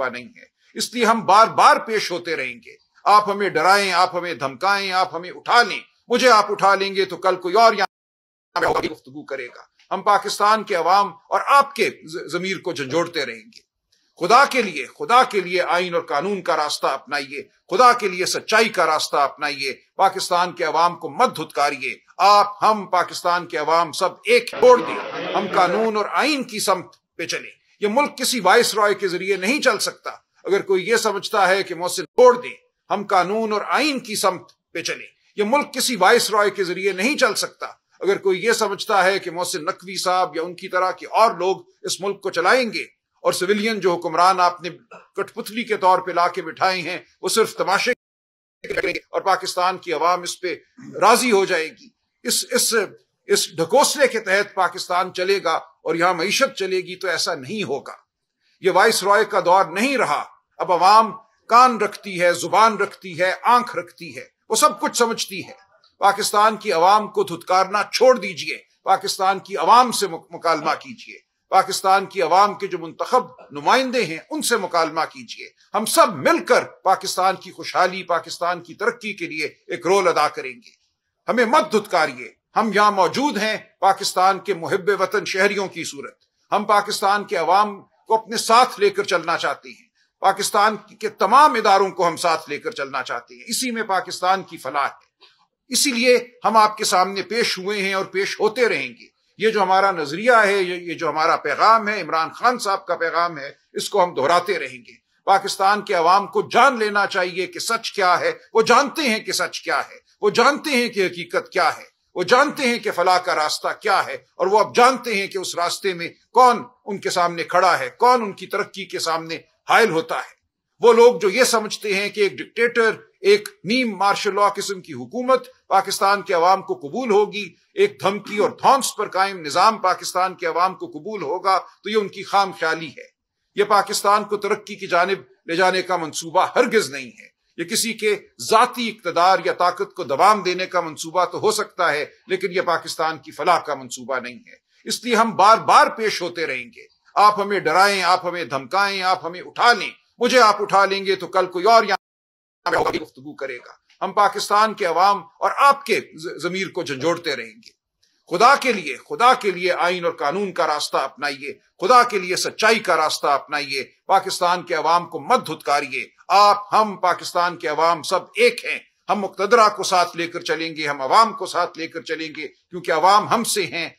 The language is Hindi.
वह नहीं है इसलिए हम बार बार पेश होते रहेंगे आप हमें डराएं आप हमें धमकाएं आप हमें उठा लें मुझे आप उठा लेंगे तो कल कोई और यहाँ गुफ्तगु करेगा हम पाकिस्तान के अवाम और आपके जमीर को झंझोड़ते रहेंगे खुदा के लिए खुदा के लिए आइन और कानून का रास्ता अपनाइए खुदा के लिए सच्चाई का रास्ता अपनाइए पाकिस्तान के अवाम को मत धुतकारिए आप हम पाकिस्तान के अवाम सब एक छोड़ दिए हम कानून और आइन की समत पे चले ये मुल्क किसी वाइस रॉय के जरिए नहीं चल सकता अगर कोई ये समझता है कि मौसम तोड़ दें हम कानून और आइन की समत पे चले ये मुल्क किसी वाइस रॉय के जरिए नहीं चल सकता अगर कोई ये समझता है कि मोहसिन नकवी साहब या उनकी तरह के और लोग इस मुल्क को चलाएंगे और सिविलियन जो हुक्मरान आपने कठपुतली के तौर पर लाके बिठाए हैं वो सिर्फ तमाशे और पाकिस्तान की आवाम इस पर राजी हो जाएगी इस इस इस ढकोसले के तहत पाकिस्तान चलेगा और यहां मीशत चलेगी तो ऐसा नहीं होगा यह वाइस रॉय का दौर नहीं रहा अब आवाम कान रखती है जुबान रखती है आंख रखती है वो सब कुछ समझती है पाकिस्तान की आवाम को धुतकारना छोड़ दीजिए पाकिस्तान की आवाम से मुकालमा कीजिए पाकिस्तान की आवाम के जो मंतखब नुमाइंदे हैं उनसे मुकालमा कीजिए हम सब मिलकर पाकिस्तान की खुशहाली पाकिस्तान की तरक्की के लिए एक रोल अदा करेंगे हमें मत धुतकारिए हम यहां मौजूद हैं पाकिस्तान के मुहब वतन शहरियों की सूरत हम पाकिस्तान के अवाम को अपने साथ लेकर चलना चाहते हैं पाकिस्तान के तमाम इदारों को हम साथ लेकर चलना चाहते हैं इसी में पाकिस्तान की फलाह है इसीलिए हम आपके सामने पेश हुए हैं और पेश होते रहेंगे ये जो हमारा नजरिया है ये जो हमारा पैगाम है इमरान खान साहब का पैगाम है इसको हम दोहराते रहेंगे पाकिस्तान के अवाम को जान लेना चाहिए कि सच क्या है वो जानते हैं कि सच क्या है वो जानते हैं कि हकीकत क्या है वो जानते हैं कि फलाह का रास्ता क्या है और वो अब जानते हैं कि उस रास्ते में कौन उनके सामने खड़ा है कौन उनकी तरक्की के सामने हायल होता है वो लोग जो ये समझते हैं कि एक डिक्टेटर एक नीम मार्शल लॉ किस्म की हुकूमत पाकिस्तान के अवाम को कबूल होगी एक धमकी और धौंस पर कायम निज़ाम पाकिस्तान के अवाम को कबूल होगा तो ये उनकी खाम ख्याली है ये पाकिस्तान को तरक्की की जानब ले जाने का मनसूबा हरगिज नहीं है या किसी के जाती इकतदार या ताकत को दवाम देने का मंसूबा तो हो सकता है लेकिन यह पाकिस्तान की फलाह का मंसूबा नहीं है इसलिए हम बार बार पेश होते रहेंगे आप हमें डराएं आप हमें धमकाएं आप हमें उठा लें मुझे आप उठा लेंगे तो कल कोई और यहाँ गुफ्तगु करेगा हम पाकिस्तान के अवाम और आपके जमीर को झंझोड़ते रहेंगे खुदा के लिए खुदा के लिए आइन और कानून का रास्ता अपनाइए खुदा के लिए सच्चाई का रास्ता अपनाइए पाकिस्तान के अवाम को मत धुतकारिए आप हम पाकिस्तान के अवाम सब एक हैं हम मुक्तदरा को साथ लेकर चलेंगे हम अवाम को साथ लेकर चलेंगे क्योंकि अवाम हमसे हैं